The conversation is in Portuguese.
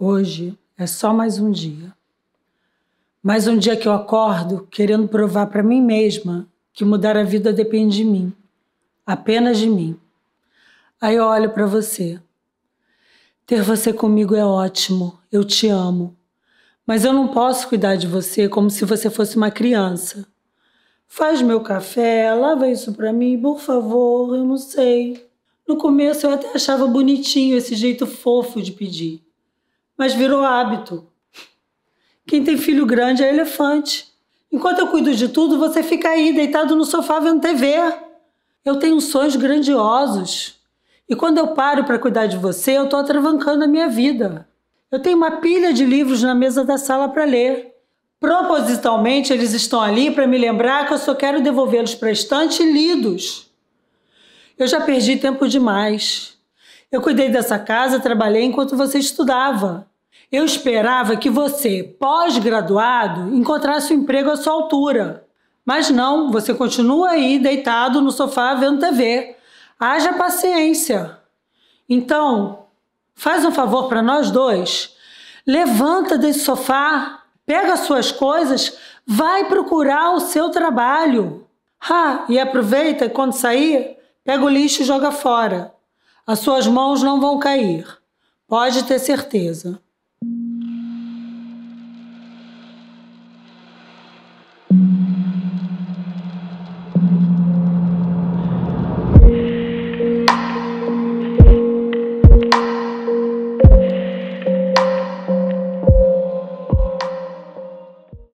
Hoje é só mais um dia. Mais um dia que eu acordo querendo provar para mim mesma que mudar a vida depende de mim, apenas de mim. Aí eu olho para você. Ter você comigo é ótimo, eu te amo. Mas eu não posso cuidar de você como se você fosse uma criança. Faz meu café, lava isso para mim, por favor, eu não sei. No começo eu até achava bonitinho esse jeito fofo de pedir mas virou hábito. Quem tem filho grande é elefante. Enquanto eu cuido de tudo, você fica aí deitado no sofá vendo TV. Eu tenho sonhos grandiosos. E quando eu paro para cuidar de você, eu estou atravancando a minha vida. Eu tenho uma pilha de livros na mesa da sala para ler. Propositalmente, eles estão ali para me lembrar que eu só quero devolvê-los para a estante lidos. Eu já perdi tempo demais. Eu cuidei dessa casa, trabalhei enquanto você estudava. Eu esperava que você, pós-graduado, encontrasse um emprego à sua altura. Mas não, você continua aí deitado no sofá vendo TV. Haja paciência. Então, faz um favor para nós dois. Levanta desse sofá, pega suas coisas, vai procurar o seu trabalho. Ah, e aproveita e quando sair, pega o lixo e joga fora. As suas mãos não vão cair. Pode ter certeza.